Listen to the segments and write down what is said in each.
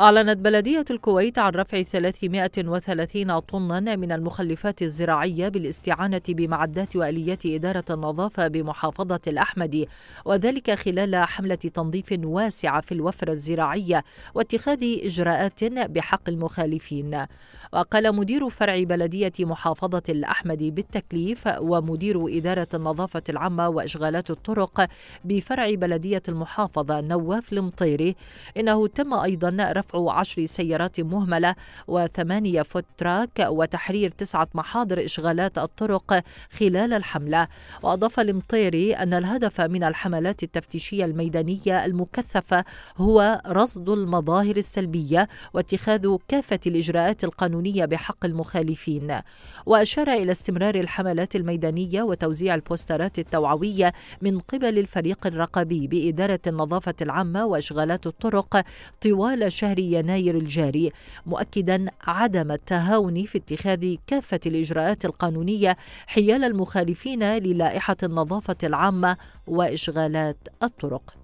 أعلنت بلدية الكويت عن رفع 330 طنا من المخلفات الزراعية بالاستعانة بمعدات وآليات إدارة النظافة بمحافظة الأحمدي وذلك خلال حملة تنظيف واسعة في الوفرة الزراعية واتخاذ إجراءات بحق المخالفين وقال مدير فرع بلدية محافظة الأحمدي بالتكليف ومدير إدارة النظافة العامة وإشغالات الطرق بفرع بلدية المحافظة نواف المطيري إنه تم أيضا رفع ورفع عشر سيارات مهملة وثمانية تراك وتحرير تسعة محاضر إشغالات الطرق خلال الحملة وأضاف المطيري أن الهدف من الحملات التفتيشية الميدانية المكثفة هو رصد المظاهر السلبية واتخاذ كافة الإجراءات القانونية بحق المخالفين وأشار إلى استمرار الحملات الميدانية وتوزيع البوسترات التوعوية من قبل الفريق الرقابي بإدارة النظافة العامة وإشغالات الطرق طوال شهر شهر يناير الجاري مؤكدا عدم التهاون في اتخاذ كافة الإجراءات القانونية حيال المخالفين للائحة النظافة العامة وإشغالات الطرق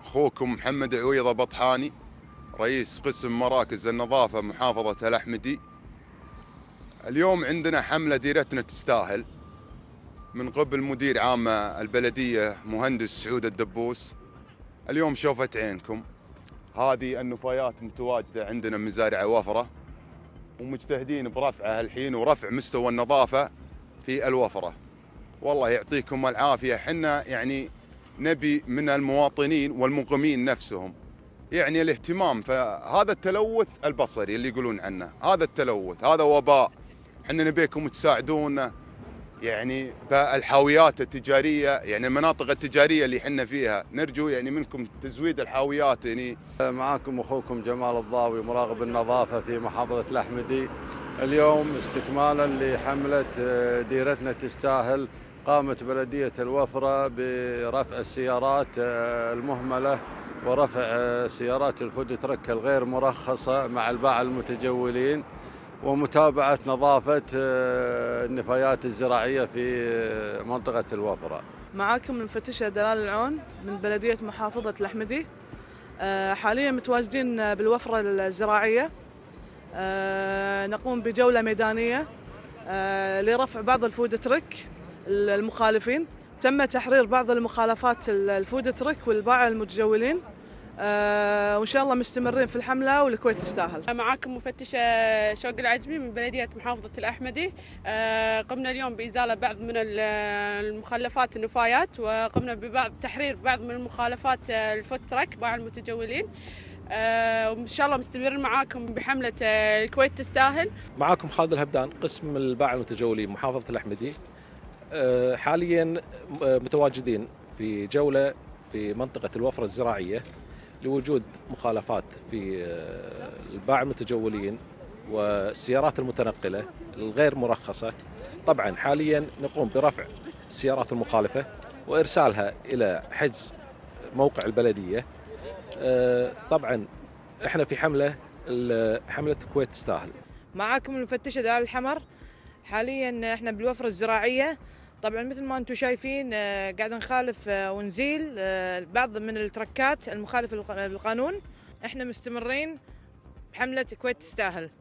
أخوكم محمد عويضة بطحاني رئيس قسم مراكز النظافة محافظة الأحمدي اليوم عندنا حملة ديرتنا تستاهل من قبل مدير عام البلدية مهندس سعود الدبوس اليوم شوفت عينكم هذه النفايات متواجدة عندنا مزارع وفرة ومجتهدين برفعها الحين ورفع مستوى النظافة في الوفرة والله يعطيكم العافية حنا يعني نبي من المواطنين والمقيمين نفسهم يعني الاهتمام فهذا التلوث البصري اللي يقولون عنه هذا التلوث هذا وباء حنا نبيكم تساعدونا يعني بالحاويات التجاريه يعني المناطق التجاريه اللي احنا فيها نرجو يعني منكم تزويد الحاويات يعني معاكم اخوكم جمال الضاوي مراقب النظافه في محافظه الاحمدي اليوم استكمالا لحمله آه، ديرتنا تستاهل قامت بلديه الوفره برفع السيارات آه، المهمله ورفع آه، سيارات الفود ترك الغير مرخصه مع الباعة المتجولين ومتابعة نظافة آه، النفايات الزراعية في آه، منطقة الوفرة معاكم المفتشة دلال العون من بلدية محافظة الأحمدي آه، حاليا متواجدين بالوفرة الزراعية نقوم بجولة ميدانية لرفع بعض الفود ترك المخالفين تم تحرير بعض المخالفات الفود ترك والباعة المتجولين آه، وان شاء الله مستمرين في الحمله والكويت تستاهل. معاكم مفتشه شوق العجمي من بلديه محافظه الاحمدي آه، قمنا اليوم بازاله بعض من المخلفات النفايات وقمنا ببعض تحرير بعض من المخالفات آه، الفوت تراك مع المتجولين. وان شاء الله مستمرين معاكم بحمله الكويت تستاهل. معاكم خالد الهبدان قسم الباعة المتجولين محافظه الاحمدي. حاليا متواجدين في جوله في منطقه الوفره الزراعيه لوجود مخالفات في آه، الباعة المتجولين والسيارات المتنقلة الغير مرخصة طبعا حاليا نقوم برفع السيارات المخالفة وإرسالها إلى حجز موقع البلدية آه، طبعا احنا في حملة حملة الكويت تستاهل معاكم المفتشة دال الحمر حاليا احنا بالوفرة الزراعية طبعا مثل ما انتم شايفين آه، قاعد نخالف آه، ونزيل آه، بعض من التركات المخالفه للقانون احنا مستمرين بحمله كويت تستاهل